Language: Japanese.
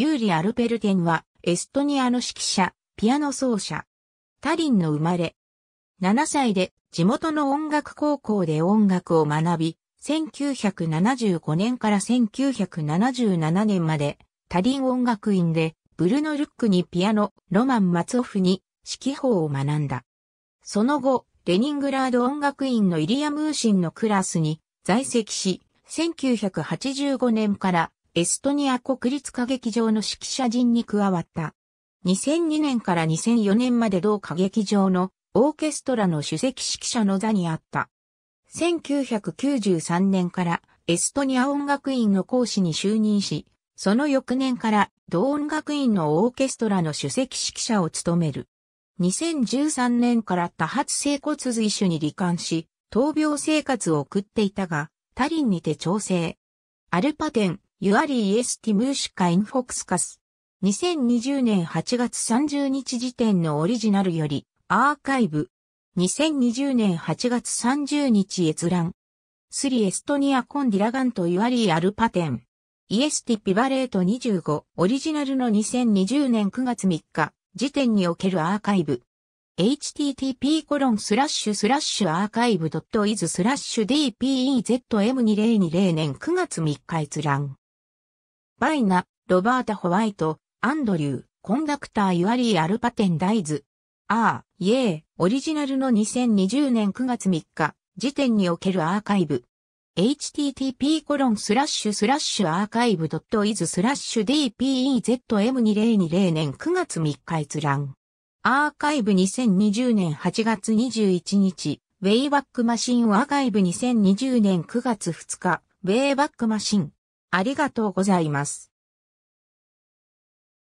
ユーリ・アルペルテンは、エストニアの指揮者、ピアノ奏者。タリンの生まれ。7歳で地元の音楽高校で音楽を学び、1975年から1977年まで、タリン音楽院で、ブルノ・ルックにピアノ、ロマン・マツオフに指揮法を学んだ。その後、レニングラード音楽院のイリア・ムーシンのクラスに在籍し、1985年からエストニア国立歌劇場の指揮者陣に加わった。2002年から2004年まで同歌劇場のオーケストラの首席指揮者の座にあった。1993年からエストニア音楽院の講師に就任し、その翌年から同音楽院のオーケストラの首席指揮者を務める。2013年から多発性骨髄腫に罹患し、闘病生活を送っていたが、他ンにて調整。アルパテン、ユアリーエスティムーシュカインフォクスカス。2020年8月30日時点のオリジナルより、アーカイブ。2020年8月30日閲覧。スリエストニアコンディラガントユアリーアルパテン。イエスティピバレート25オリジナルの2020年9月3日時点におけるアーカイブ。http コロンスラッシュスラッシュアーカイブ .is スラッシュ dpezm2020 年9月3日閲覧。バイナ、ロバータ・ホワイト、アンドリュー、コンダクター・ユアリー・アルパテン・ダイズ。ああ、イエー、オリジナルの2020年9月3日、時点におけるアーカイブ。http コロンスラッシュスラッシュアーカイブドットイズスラッシュ dpezm2020 年9月3日閲覧。アーカイブ2020年8月21日、ウェイバックマシンアーカイブ2020年9月2日、ウェイバックマシン。ありがとうございます。